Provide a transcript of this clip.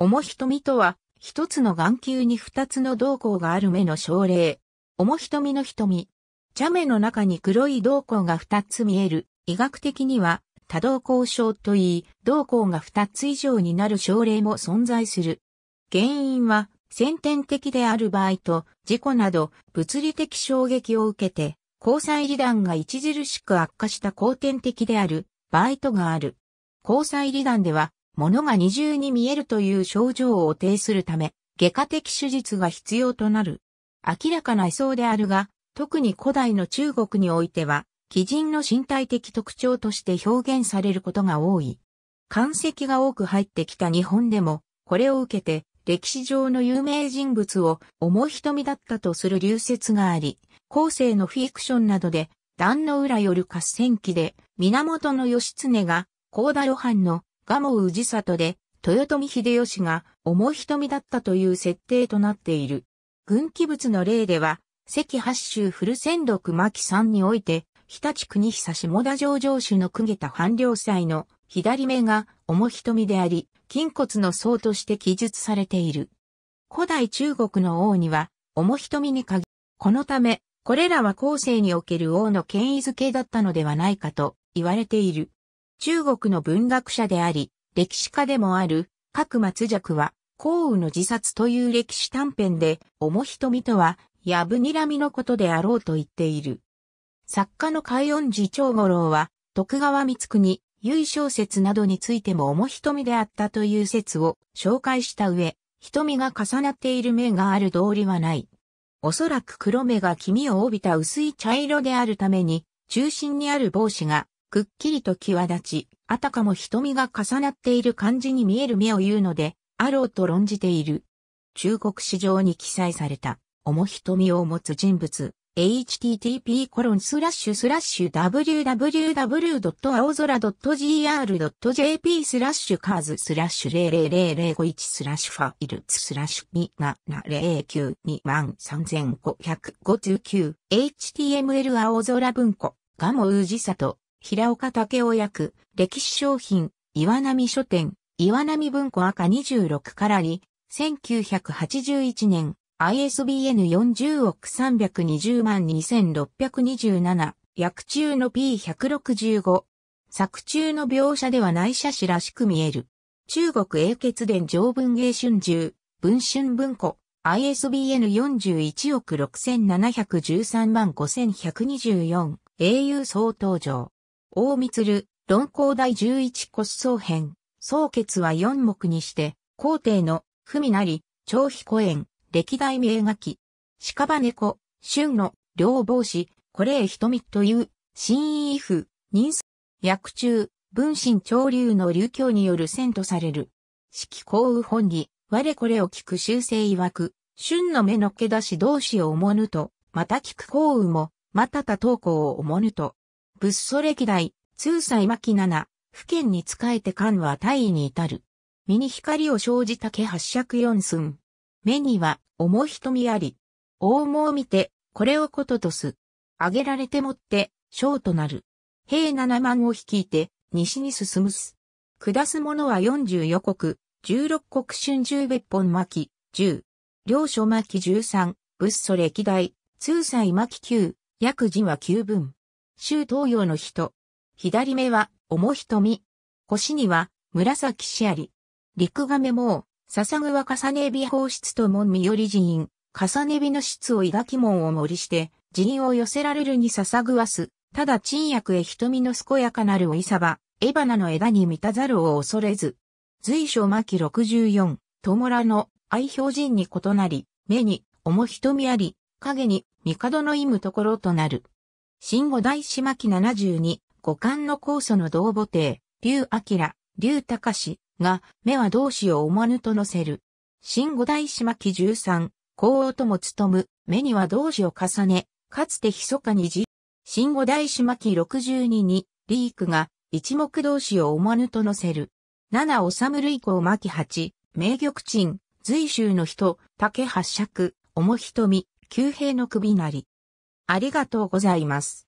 重瞳とは、一つの眼球に二つの瞳孔がある目の症例。重瞳の瞳。茶目の中に黒い瞳孔が二つ見える。医学的には、多瞳孔症といい、瞳孔が二つ以上になる症例も存在する。原因は、先天的である場合と、事故など、物理的衝撃を受けて、交際離断が著しく悪化した後天的である場合とがある。交際離断では、物が二重に見えるという症状を呈するため、外科的手術が必要となる。明らかな位相であるが、特に古代の中国においては、鬼人の身体的特徴として表現されることが多い。関石が多く入ってきた日本でも、これを受けて、歴史上の有名人物を重瞳だったとする流説があり、後世のフィクションなどで、壇の裏よる合戦記で、源義経が、高田露伴の蒲生氏里で、豊臣秀吉が重瞳だったという設定となっている。軍記物の例では、関八州古仙六巻三において、日立国久下田城城主の公げた半領祭の左目が重瞳であり、筋骨の層として記述されている。古代中国の王には、重瞳に限り、このため、これらは後世における王の権威づけだったのではないかと言われている。中国の文学者であり、歴史家でもある、角松尺は、幸運の自殺という歴史短編で、重瞳とは、やぶにらみのことであろうと言っている。作家の海音寺長五郎は、徳川光国、優小説などについても重瞳であったという説を紹介した上、瞳が重なっている目がある道理はない。おそらく黒目が黄身を帯びた薄い茶色であるために、中心にある帽子がくっきりと際立ち、あたかも瞳が重なっている感じに見える目を言うので、あろうと論じている。中国史上に記載された、重瞳を持つ人物、http コロンスラッシュスラッシュ www.aozora.gr.jp スラッシュカーズスラッシュ00051スラッシュファイルスラッシュ2 7 0 9 2 3 5 5 9 html 青空文庫ガモウジサト平岡武雄役、歴史商品、岩波書店、岩波文庫赤26からり、1981年、ISBN 40億320万2627、役中の P165。作中の描写では内写師らしく見える。中国英傑伝上文芸春秋、文春文庫、ISBN 41億6713万5124、英雄総登場。大光論考第十一骨葬編、総決は四目にして、皇帝の、文なり、長古園、歴代名画き、屍猫、春の、両帽子、これへ瞳という、新衣服、人数、薬中、文身、潮流の流教による遷とされる。四季幸雨本義、我これを聞く修正曰く、春の目の毛出し同志を思ぬと、また聞く幸雨も、またた投稿を思ぬと、仏祖歴代、通祭巻七、府県に仕えて官は大位に至る。身に光を生じた毛八尺四寸。目には、重瞳あり。大毛を見て、これをこととす。あげられてもって、小となる。兵七万を率いて、西に進むす。下す者は四十余国、十六国春十別本巻、十。領書巻十三、仏祖歴代、通祭巻九、約字は九分。周東洋の人。左目は、重瞳。腰には、紫しあり。陸亀も、笹具は重ね火放出と門身より寺院。重ね火の質を抱き門を森して、寺院を寄せられるに笹具はす。ただ鎮薬へ瞳の健やかなるおいさば、エバナの枝に満たざるを恐れず。随所巻64、ともらの愛表人に異なり、目に、重瞳あり、影に、帝の意むところとなる。新五大島記72、五冠の酵素の同母帝、竜明、竜隆が、目は同志を思わぬと載せる。新五大島記13、皇王とも務む、目には同志を重ね、かつて密かにじ、新五大島記62に、リークが、一目同志を思わぬと載せる。七おさむる以巻八、名玉鎮、随州の人、竹八尺、重瞳、旧兵の首なり。ありがとうございます。